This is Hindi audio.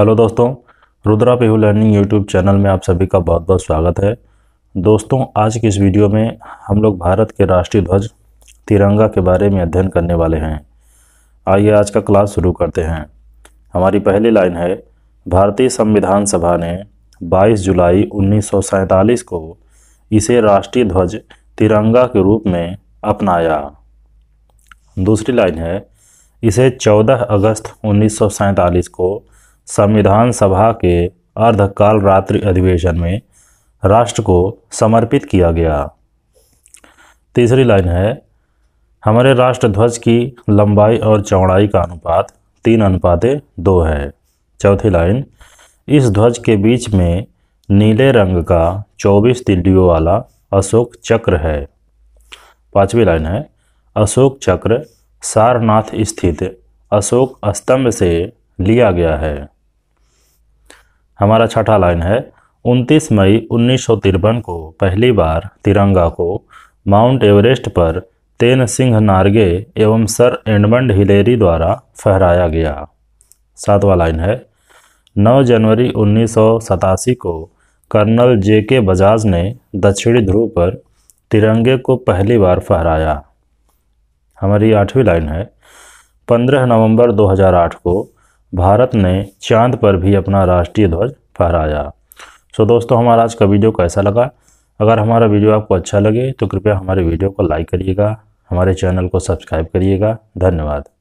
हेलो दोस्तों Rudra Pehu learning YouTube channel में आप सभी का बहुत बहुत स्वागत है दोस्तों आज की इस वीडियो में हम लोग भारत के राष्ट्रीय ध्वज तिरंगा के बारे में अध्ययन करने वाले हैं आइए आज का क्लास शुरू करते हैं हमारी पहली लाइन है भारतीय संविधान सभा ने 22 जुलाई उन्नीस को इसे राष्ट्रीय ध्वज तिरंगा के रूप में अपनाया दूसरी लाइन है इसे चौदह अगस्त उन्नीस को संविधान सभा के अर्धकाल रात्रि अधिवेशन में राष्ट्र को समर्पित किया गया तीसरी लाइन है हमारे राष्ट्र ध्वज की लंबाई और चौड़ाई का अनुपात तीन अनुपातें दो है चौथी लाइन इस ध्वज के बीच में नीले रंग का चौबीस तिल्डियों वाला अशोक चक्र है पांचवी लाइन है अशोक चक्र सारनाथ स्थित अशोक स्तंभ से लिया गया है हमारा छठा लाइन है 29 मई उन्नीस को पहली बार तिरंगा को माउंट एवरेस्ट पर तेन सिंह नारगे एवं सर एडमंड हिलेरी द्वारा फहराया गया सातवां लाइन है 9 जनवरी उन्नीस को कर्नल जे के बजाज ने दक्षिणी ध्रुव पर तिरंगे को पहली बार फहराया हमारी आठवीं लाइन है 15 नवंबर 2008 को भारत ने चांद पर भी अपना राष्ट्रीय ध्वज फहराया सो दोस्तों हमारा आज का वीडियो कैसा लगा अगर हमारा वीडियो आपको अच्छा लगे तो कृपया हमारे वीडियो को लाइक करिएगा हमारे चैनल को सब्सक्राइब करिएगा धन्यवाद